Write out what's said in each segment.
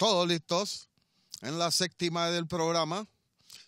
todos listos. En la séptima del programa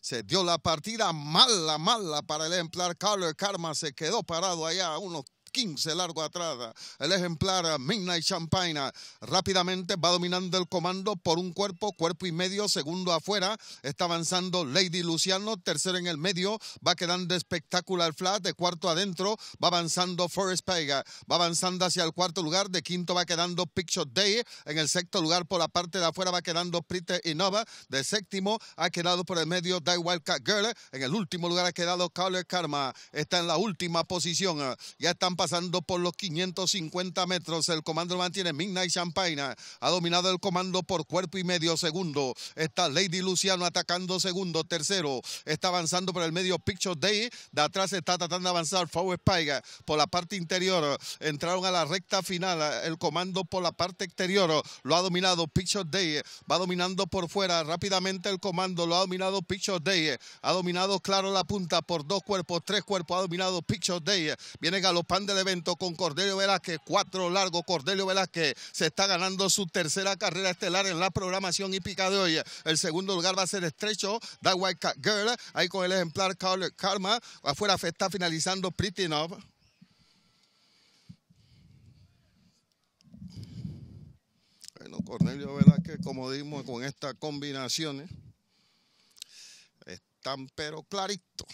se dio la partida mala, mala para el ejemplar. Carlos Karma se quedó parado allá a unos 15 largo atrás. El ejemplar eh, Midnight Champagne eh, rápidamente va dominando el comando por un cuerpo, cuerpo y medio, segundo afuera. Está avanzando Lady Luciano, tercero en el medio. Va quedando Spectacular Flat, de cuarto adentro. Va avanzando Forest Pega. Eh, va avanzando hacia el cuarto lugar. De quinto va quedando Picture Day. En el sexto lugar por la parte de afuera va quedando Prite Innova. De séptimo ha quedado por el medio Die Wildcat Girl. En el último lugar ha quedado Color Karma. Está en la última posición. Ya están pasando por los 550 metros. El comando mantiene Midnight Champagne. Ha dominado el comando por cuerpo y medio segundo. Está Lady Luciano atacando segundo. Tercero está avanzando por el medio Picture Day. De atrás está tratando de avanzar Forward por la parte interior. Entraron a la recta final. El comando por la parte exterior lo ha dominado Picture Day. Va dominando por fuera rápidamente el comando. Lo ha dominado Picture Day. Ha dominado claro la punta por dos cuerpos, tres cuerpos. Ha dominado Picture Day. Viene galopando de evento con Cordelio Velázquez. Cuatro largo. Cordelio Velázquez se está ganando su tercera carrera estelar en la programación hípica de hoy. El segundo lugar va a ser estrecho. That White Cat Girl. Ahí con el ejemplar Carl Karma. Afuera está finalizando Pretty Nov. Bueno, Cordelio Velázquez, como dimos, con estas combinaciones, están pero clarito.